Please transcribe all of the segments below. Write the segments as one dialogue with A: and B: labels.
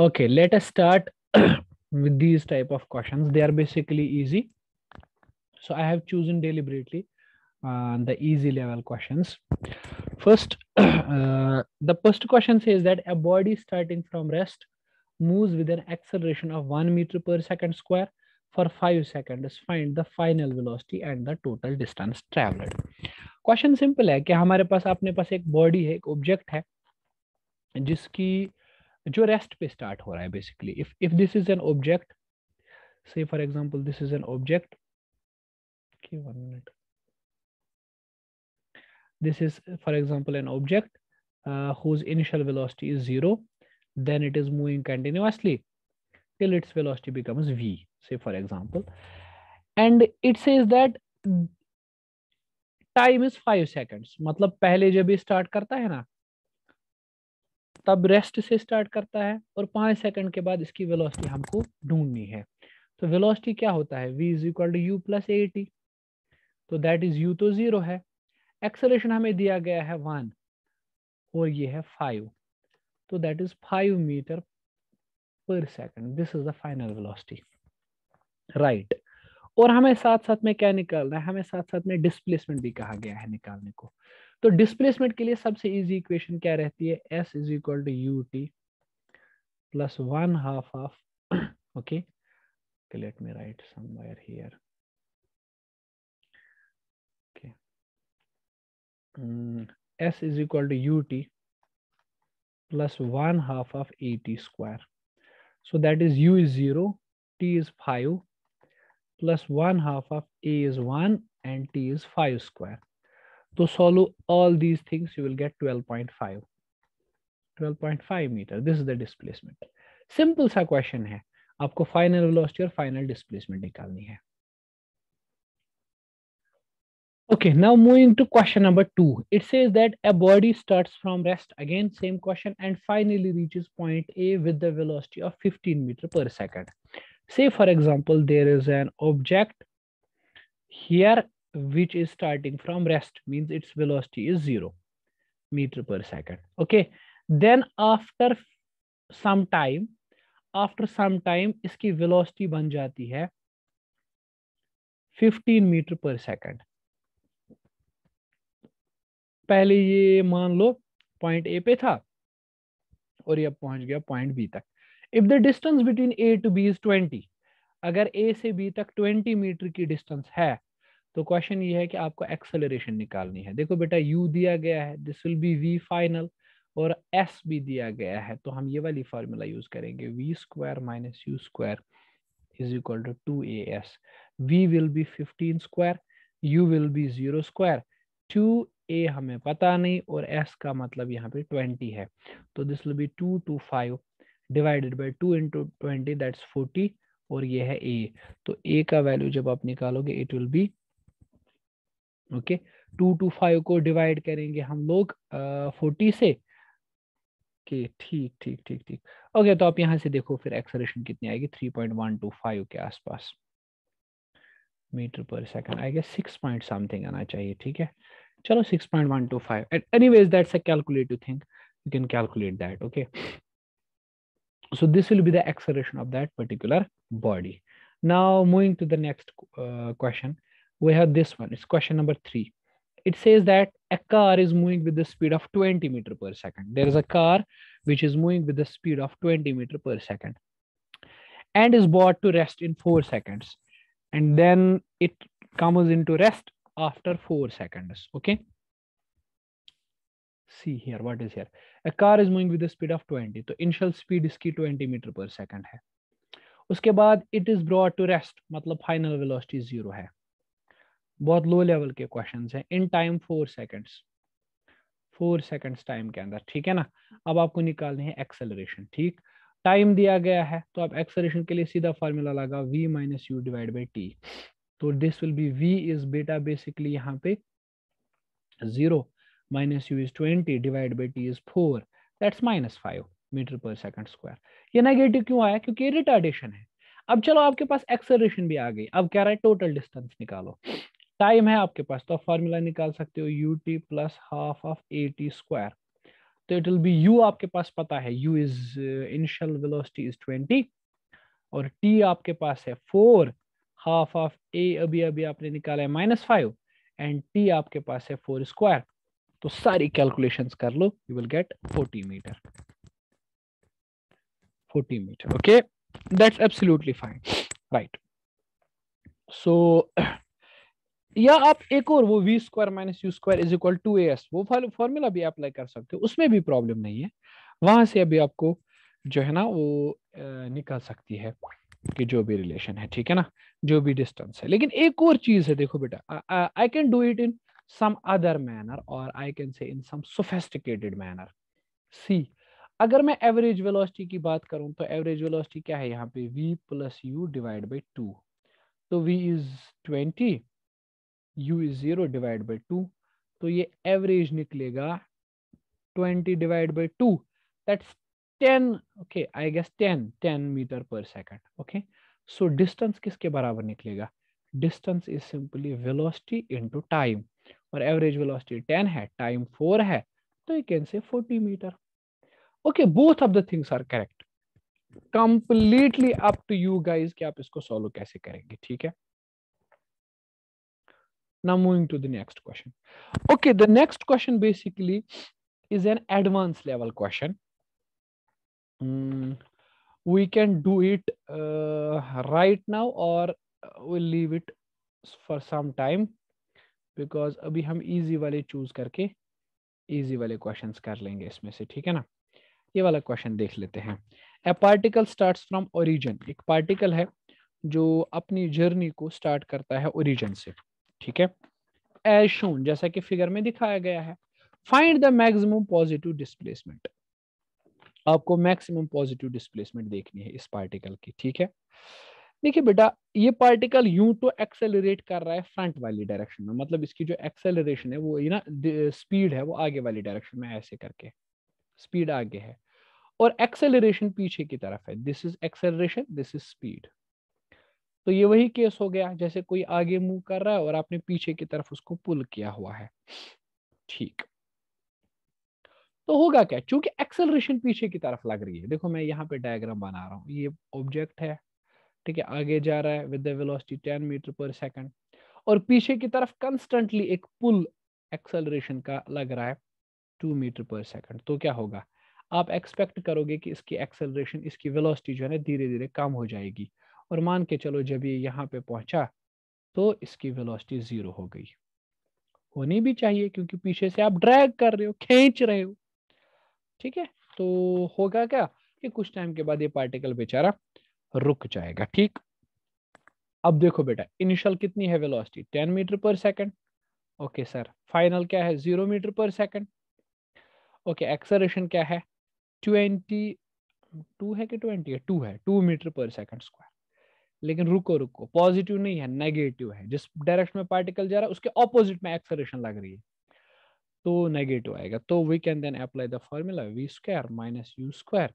A: okay let us start with these type of questions they are basically easy so i have chosen deliberately uh, the easy level questions first uh, the first question says that a body starting from rest moves with an acceleration of 1 meter per second square for 5 seconds find the final velocity and the total distance traveled Question simple है कि हमारे पास अपने पास एक body है एक object है जिसकी जो रेस्ट पे स्टार्ट हो रहा है basically if if this is an object say for example this is an object one minute this is for example an object whose initial velocity is zero then it is moving continuously till its velocity becomes v say for example and it says that time is five seconds मतलब पहले जब ये start करता है ना तब rest से start करता है और पाँच सेकंड के बाद इसकी वेलोसिटी हमको ढूंढनी है तो वेलोसिटी क्या होता है v is equal to u plus a t तो दैट इज यू तो ज़ीरो है एक्सलेशन हमें दिया गया है वन और ये है फाइव तो that is five metre per second this is the final velocity right और हमें साथ साथ में क्या निकालना है हमें साथ साथ में डिस्प्लेसमेंट भी कहा गया है निकालने को तो डिस्प्लेसमेंट के लिए सबसे इजी इक्वेशन क्या रहती है s is equal to u t plus one half of okay let me write somewhere here okay s is equal to u t plus one half of a t square so that is u is zero t is five plus one half of a is one and t is five square So solve all these things, you will get 12.5. 12.5 meter. This is the displacement. Simple sa question hai. आपको final velocity or final displacement निकालनी hai. Okay, now moving to question number two. It says that a body starts from rest, again, same question, and finally reaches point A with the velocity of 15 meter per second. Say, for example, there is an object here which is starting from rest means its velocity is zero meter per second okay then after some time after some time iski velocity ban jati hai 15 meter per second पहले ये मान लो point A पे था और ये अब पहुंच गया पॉइंट बी तक if the distance between A to B is 20 अगर ए से बी तक 20 मीटर की डिस्टेंस है तो क्वेश्चन ये है कि आपको एक्सेलरेशन निकालनी है देखो बेटा यू दिया गया है this will be v final और एस भी दिया गया है तो हम ये वाली फार्मूला यूज करेंगे v square minus u square is equal to two A s v will be fifteen square u will be zero square two a हमें पता नहीं और एस का मतलब यहाँ पे ट्वेंटी है तो this will be two two five divided by two into twenty that's forty और ये है ए तो ए का वैल्यू जब आप निकालोगे it will be okay two two five को डिवाइड करेंगे हम लोग फोर्टी से के ठीक ठीक ठीक ठीक ओके तो आप यहां से देखो फिर एक्सलेशन कितनी आएगी three point one two five के आसपास metre per second I guess six point something आना चाहिए ठीक है चलो six point one two five at any ways that's a calculative thing you can calculate that okay so this will be the acceleration of that particular body now moving to the next question we have this one. It's question number three. It says that a car is moving with the speed of 20 meter per second. There is a car which is moving with the speed of 20 meter per second and is brought to rest in four seconds. And then it comes into rest after four seconds. Okay. See here, what is here? A car is moving with the speed of 20. So initial speed is 20 meter per second. Hai. उसके बाद it is brought to rest. Rest मतलब final velocity zero है बहुत low level के question हैं in time four seconds four seconds time के अंदर ठीक है ना अब आपको निकालने हैं एक्सेलरेशन ठीक टाइम दिया गया है तो आप एक्सेलरेशन के लिए सीधा फॉर्मूला लगा v minus u divide by t तो this will be v is बेटा बेसिकली यहाँ पे zero minus u is twenty divide by t is four that's minus five metre per second square ये negative क्यों आया क्योंकि retardation है अब चलो आपके पास एक्सेलरेशन भी आ गई अब क्या रहा है टोटल डिस्टेंस निकालो टाइम है आपके पास तो आप फार्मूला निकाल सकते हो u t plus half of a t square तो इट विल बी यू आपके पास पता है u is initial velocity is twenty और टी आपके पास है फोर हाफ ऑफ ए अभी अभी आपने निकाला है माइनस फाइव एंड टी आपके पास है फोर स्क्वायर तो सारी कैलकुलेशन कर लो you will get forty metre forty metre okay that's absolutely fine right so या आप एक और वो v square minus u square is equal to A a s formula भी अप्लाई कर सकते हो उसमें भी प्रॉब्लम नहीं है वहां से अभी आपको जो है ना वो निकल सकती है कि जो भी रिलेशन है ठीक है ना जो भी डिस्टेंस है लेकिन एक और चीज है देखो बेटा I can do it in some other manner और आई कैन से इन सम सोफेस्टिकेटेड मैनर सी अगर मैं एवरेज वेलोसिटी की बात करूं तो एवरेज वेलोसिटी क्या है यहाँ पे v plus u divide by two तो v is twenty u is zero divide by two तो ये एवरेज निकलेगा twenty divide by two that's ten okay I guess ten ten metre per second okay so distance किसके बराबर निकलेगा distance is simply velocity into time और average velocity 10 है time 4 है तो you can say 40 metre okay both of the things are correct completely up to you guys कि आप इसको सॉल्व कैसे करेंगे ठीक है now moving to the next question okay the next question basically is an advanced level question mm, we can do it uh, right now or we'll leave it for some time because abhi hum easy wale choose karke easy wale questions kar lenge isme se theek hai na ये वाला question देख लेते हैं a particle starts from origin एक particle है जो अपनी journey को start करता है origin से ठीक है एज शोन जैसा कि फिगर में दिखाया गया है find the maximum positive displacement आपको मैक्सिमम पॉजिटिव डिस्प्लेसमेंट देखनी है इस पार्टिकल की ठीक है देखिए बेटा ये पार्टिकल यूं तो एक्सेलरेट कर रहा है फ्रंट वाली डायरेक्शन में मतलब इसकी जो एक्सेलरेशन है वो ये ना स्पीड है वो आगे वाली डायरेक्शन में ऐसे करके स्पीड आगे है और एक्सेलरेशन पीछे की तरफ है this is acceleration this is speed तो ये वही केस हो गया जैसे कोई आगे मूव कर रहा है और आपने पीछे की तरफ उसको पुल किया हुआ है ठीक तो होगा क्या चूंकि एक्सेलरेशन पीछे की तरफ लग रही है देखो मैं यहाँ पे डायग्राम बना रहा हूँ ये ऑब्जेक्ट है ठीक है आगे जा रहा है with the velocity 10 metre per second और पीछे की तरफ कंस्टेंटली एक पुल एक्सेलरेशन का लग रहा है 2 मीटर पर सेकंड तो क्या होगा आप एक्सपेक्ट करोगे कि इसकी एक्सेलरेशन इसकी वेलोसिटी जो है ना धीरे धीरे कम हो जाएगी और मान के चलो जब ये यहाँ पे पहुँचा तो इसकी वेलोसिटी ज़ीरो हो गई होनी भी चाहिए क्योंकि पीछे से आप ड्रैग कर रहे हो खींच रहे हो ठीक है तो होगा क्या कि कुछ टाइम के बाद ये पार्टिकल बेचारा रुक जाएगा ठीक अब देखो बेटा इनिशियल कितनी है velocity 10 metre per second okay sir final क्या है zero metre per second okay acceleration क्या है ट्वेंटी टू है कि ट्वेंटी है टू है two metre per second square लेकिन रुको रुको पॉजिटिव नहीं है नेगेटिव है जिस डायरेक्शन में पार्टिकल जा रहा है उसके ऑपोजिट में एक्सलेशन लग रही है तो नेगेटिव आएगा तो we can then apply the formula v square minus u square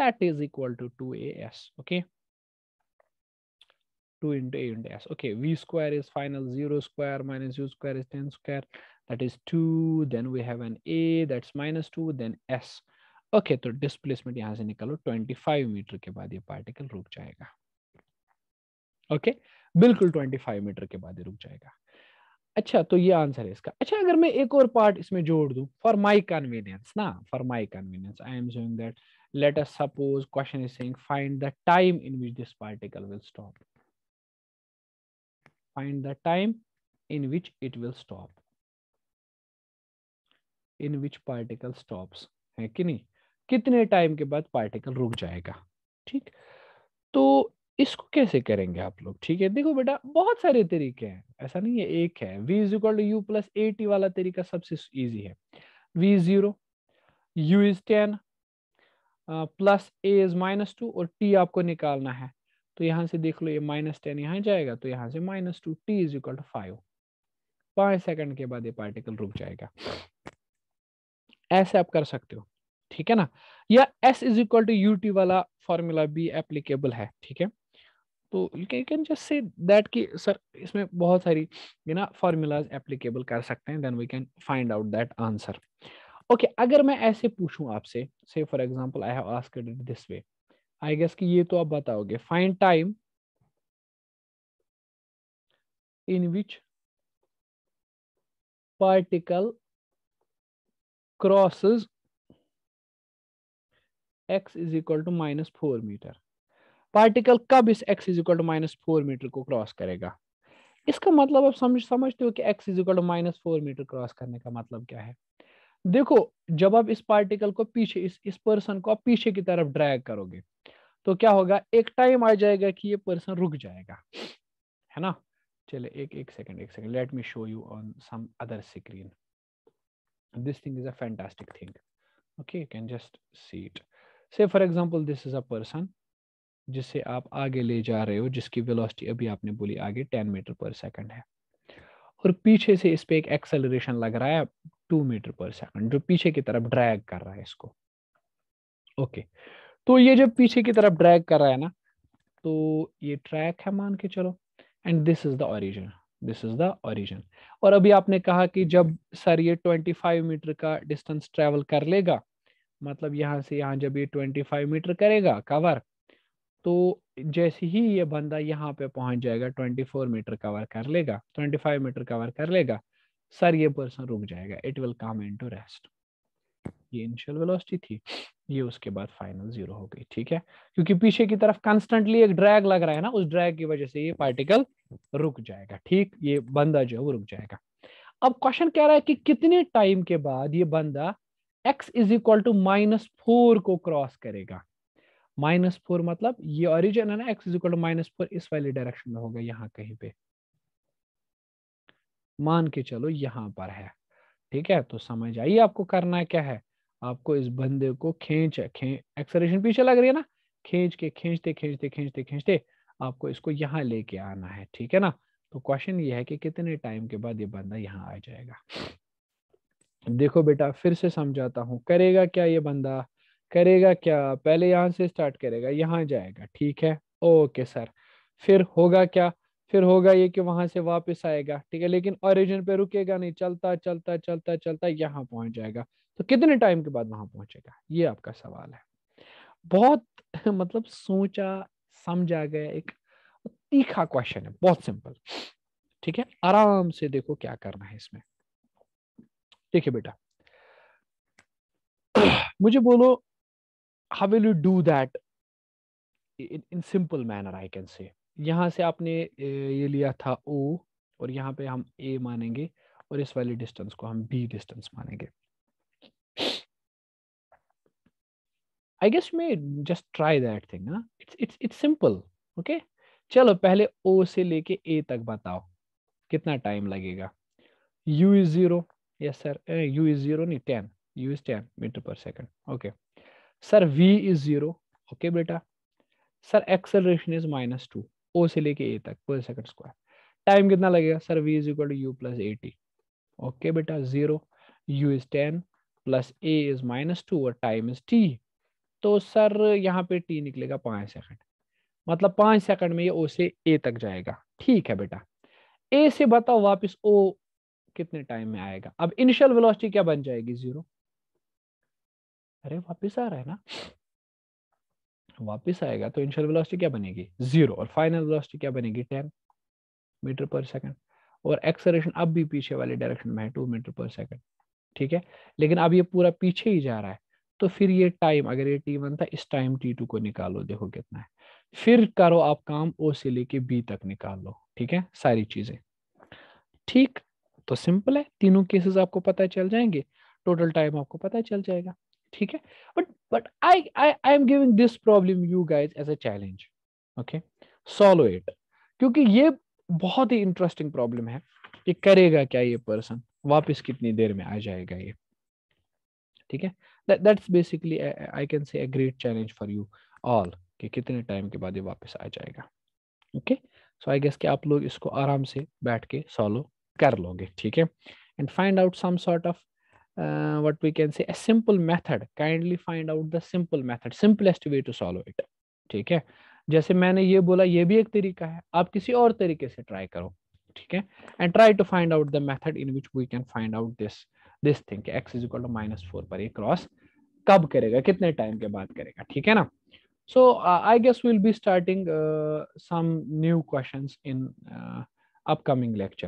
A: that is equal to two A s okay two into a into s okay v square is final zero square minus u square is ten square that is two then we have an a that's minus two then s okay तो displacement यहाँ से निकलो twenty five metre के बाद ये particle रुक जाएगा okay बिल्कुल फाइव मीटर के बाद ही रुक जाएगा अच्छा तो ये आंसर है इसका अच्छा अगर मैं एक और पार्ट इसमें जोड़ दूं फॉर माय कन्वीनियंस ना for my convenience I am saying that let us suppose question is saying find the time in which this particle will stop find the time in which it will stop in which particle stops है कि नहीं कितने time के बाद particle रुक जाएगा ठीक तो इसको कैसे करेंगे आप लोग ठीक है देखो बेटा बहुत सारे तरीके हैं ऐसा नहीं है एक है v is equal to u plus a t वाला तरीका सबसे इजी है v zero u is ten plus a is minus two और t आपको निकालना है तो यहां से देख लो ये माइनस टेन यहां जाएगा तो यहाँ से minus two t is equal to five पांच सेकंड के बाद ये पार्टिकल रुक जाएगा ऐसे आप कर सकते हो ठीक है ना या s is equal to u t वाला फॉर्मूला भी एप्लीकेबल है ठीक है तो you can just say that कि सर इसमें बहुत सारी यू ना फार्मूलाज एप्लीकेबल कर सकते हैं then we can find out that answer okay अगर मैं ऐसे पूछूं आपसे say for example I have asked it this way I guess कि ये तो आप बताओगे find time in which particle crosses x is equal to minus 4 meter particle कब इस x is equal to minus four metre को cross करेगा इसका मतलब आप समझ समझते हो कि x is equal to minus four metre cross करने का मतलब क्या है देखो जब आप इस पार्टिकल को पीछे इस इस पर्सन को आप पीछे की तरफ ड्रैग करोगे तो क्या होगा एक टाइम आ जाएगा कि ये पर्सन रुक जाएगा है ना चले एक एक सेकंड एक second let me show you on some other screen this thing is a fantastic thing okay you can just see it say for example this is a जिसे आप आगे ले जा रहे हो जिसकी वेलोसिटी अभी आपने बोली आगे 10 मीटर पर सेकंड है और पीछे से इस पे एक एक्सेलरेशन लग रहा है 2 मीटर पर सेकंड जो पीछे की तरफ ड्रैग कर रहा है इसको ओके तो ये जब पीछे की तरफ ड्रैग कर रहा है ना तो ये ट्रैक है मान के चलो and this is the origin this is the origin और अभी आपने कहा कि जब सर ये 25 मीटर का डिस्टेंस ट्रेवल कर लेगा मतलब यहाँ से यहाँ जब ये 25 मीटर करेगा कवर तो जैसे ही ये बंदा यहाँ पे पहुंच जाएगा 24 मीटर कवर कर लेगा 25 मीटर कवर कर लेगा सर ये पर्सन रुक जाएगा it will come into rest ये इनिशियल वेलोसिटी थी ये उसके बाद फाइनल जीरो हो गई ठीक है क्योंकि पीछे की तरफ कंस्टेंटली एक ड्रैग लग रहा है ना उस ड्रैग की वजह से ये पार्टिकल रुक जाएगा ठीक ये बंदा जो है वो रुक जाएगा अब क्वेश्चन कह रहा है कि कितने टाइम के बाद ये बंदा x is equal to minus four को क्रॉस करेगा माइनस फोर मतलब ये ओरिजिन है ना x is equal to minus four इस वाले डायरेक्शन में होगा यहाँ कहीं पे मान के चलो यहाँ पर है ठीक है तो समझ आइए आपको करना क्या है आपको इस बंदे को खींच एक्सरेशन पीछे लग रही है ना खींच के खींचते खींचते खींचते खींचते आपको इसको यहाँ लेके आना है ठीक है ना तो क्वेश्चन ये है कि कितने टाइम के बाद ये बंदा यहाँ आ जाएगा देखो बेटा फिर से समझाता हूँ करेगा क्या ये बंदा करेगा क्या पहले यहाँ से स्टार्ट करेगा यहाँ जाएगा ठीक है ओके सर फिर होगा क्या फिर होगा ये कि वहां से वापस आएगा ठीक है लेकिन ओरिजिन पे रुकेगा नहीं चलता चलता चलता चलता यहाँ पहुंच जाएगा तो कितने टाइम के बाद वहां पहुंचेगा ये आपका सवाल है बहुत मतलब सोचा समझा गया एक तीखा क्वेश्चन है बहुत सिंपल ठीक है आराम से देखो क्या करना है इसमें ठीक है बेटा मुझे बोलो how will you do that in, in simple manner I can say यहाँ से आपने ये लिया था O और यहाँ पे हम A मानेंगे और इस वाले डिस्टेंस को हम B डिस्टेंस मानेंगे I guess may just try that thing ना it's it's it's simple okay चलो पहले O से लेके A तक बताओ कितना टाइम लगेगा U is zero yes sir U is zero नहीं ten U is ten metre per second okay okay. Sir v is zero okay बेटा sir acceleration is minus two ओ से लेके ए तक पर सेकंड स्क्वायर टाइम कितना लगेगा sir v is equal to u plus a t okay बेटा zero u is ten plus a is minus two और टाइम इज टी तो सर यहाँ पे टी निकलेगा पाँच सेकंड मतलब पाँच सेकंड में ये ओ से ए तक जाएगा ठीक है बेटा ए से बताओ वापस ओ कितने टाइम में आएगा अब इनिशियल वेलोसिटी क्या बन जाएगी जीरो अरे वापस आ रहा है ना वापस आएगा तो इनिशियल वेलोसिटी क्या बनेगी जीरो और फाइनल वेलोसिटी क्या बनेगी टेन मीटर पर सेकंड और एक्सलेशन अब भी पीछे वाले डायरेक्शन में है टू मीटर पर सेकंड ठीक है लेकिन अब ये पूरा पीछे ही जा रहा है तो फिर ये टाइम अगर ये टी वन था इस टाइम टी टू को निकालो देखो कितना है फिर करो आप काम ओ से लेके बी तक निकाल लो ठीक है सारी चीजें ठीक तो सिंपल है तीनों केसेस आपको पता चल जाएंगे टोटल टाइम आपको पता चल जाएगा ठीक है but but I I I am giving this problem you guys as a challenge okay solve it क्योंकि ये बहुत ही इंटरेस्टिंग प्रॉब्लम है कि करेगा क्या ये पर्सन वापस कितनी देर में आ जाएगा ये ठीक है that's basically I can say great challenge for you all कि कितने टाइम के बाद ये वापस आ जाएगा ओके सो आई गेस कि आप लोग इसको आराम से बैठ के सॉल्व कर लोगे ठीक है and find out some sort of uh, what we can say a simple method kindly find out the simple method simplest way to solve it ठीक है जैसे मैंने ये बोला ये भी एक तरीका है आप किसी और तरीके से ट्राई करो ठीक है and try to find out the method in which we can find out this this thing x is equal to minus four पर ये क्रॉस कब करेगा कितने टाइम के बाद करेगा ठीक है ना so I guess will be starting some new questions in upcoming lecture